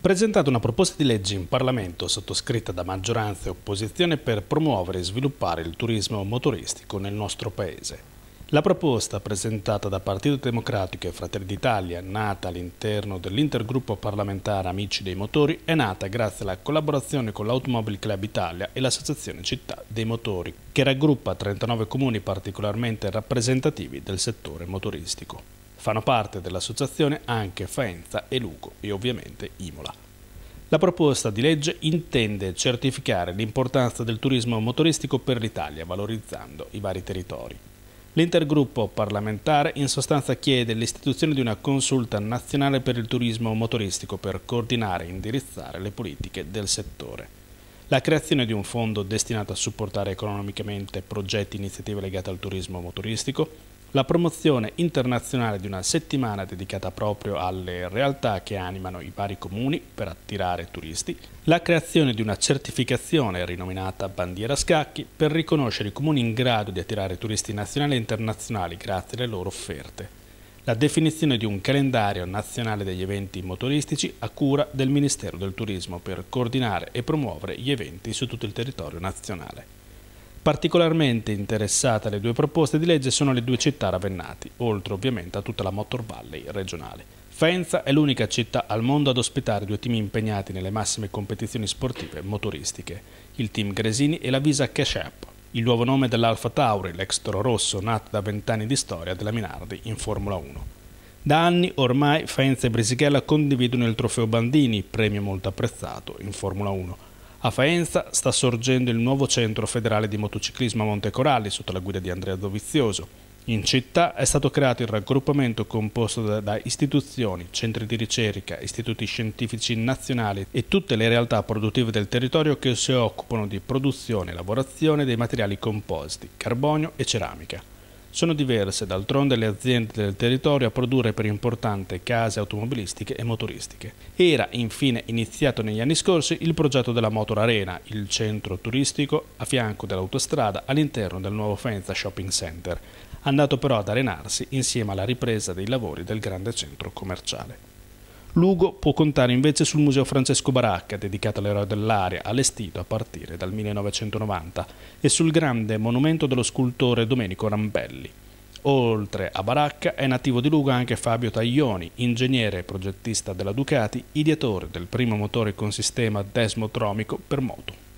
presentato una proposta di legge in Parlamento sottoscritta da maggioranza e opposizione per promuovere e sviluppare il turismo motoristico nel nostro Paese. La proposta presentata da Partito Democratico e Fratelli d'Italia, nata all'interno dell'intergruppo parlamentare Amici dei Motori, è nata grazie alla collaborazione con l'Automobile Club Italia e l'Associazione Città dei Motori, che raggruppa 39 comuni particolarmente rappresentativi del settore motoristico. Fanno parte dell'associazione anche Faenza e Luco e ovviamente Imola. La proposta di legge intende certificare l'importanza del turismo motoristico per l'Italia, valorizzando i vari territori. L'intergruppo parlamentare in sostanza chiede l'istituzione di una consulta nazionale per il turismo motoristico per coordinare e indirizzare le politiche del settore. La creazione di un fondo destinato a supportare economicamente progetti e iniziative legate al turismo motoristico, la promozione internazionale di una settimana dedicata proprio alle realtà che animano i vari comuni per attirare turisti, la creazione di una certificazione rinominata Bandiera Scacchi per riconoscere i comuni in grado di attirare turisti nazionali e internazionali grazie alle loro offerte, la definizione di un calendario nazionale degli eventi motoristici a cura del Ministero del Turismo per coordinare e promuovere gli eventi su tutto il territorio nazionale. Particolarmente interessate alle due proposte di legge sono le due città ravennati, oltre ovviamente a tutta la Motor Valley regionale. Faenza è l'unica città al mondo ad ospitare due team impegnati nelle massime competizioni sportive motoristiche, il team Gresini e la Visa Cash App, il nuovo nome dell'Alfa Tauri, l'ex toro rosso nato da vent'anni di storia della Minardi in Formula 1. Da anni ormai Faenza e Brisighella condividono il trofeo Bandini, premio molto apprezzato in Formula 1, a Faenza sta sorgendo il nuovo centro federale di motociclismo a Montecoralli sotto la guida di Andrea Dovizioso. In città è stato creato il raggruppamento composto da, istituzioni, centri di ricerca, istituti scientifici nazionali e tutte le realtà produttive del territorio che si occupano di produzione e lavorazione dei materiali compositi, carbonio e ceramica. Sono diverse d'altronde le aziende del territorio a produrre per importante case automobilistiche e motoristiche. Era infine iniziato negli anni scorsi il progetto della Motor Arena, il centro turistico a fianco dell'autostrada all'interno del nuovo Faenza Shopping Center, andato però ad arenarsi insieme alla ripresa dei lavori del grande centro commerciale. Lugo può contare invece sul Museo Francesco Baracca, dedicato all'eroe dell'area, allestito a partire dal 1990, e sul grande monumento dello scultore Domenico Rambelli. Oltre a Baracca è nativo di Lugo anche Fabio Taglioni, ingegnere e progettista della Ducati, ideatore del primo motore con sistema desmotromico per moto.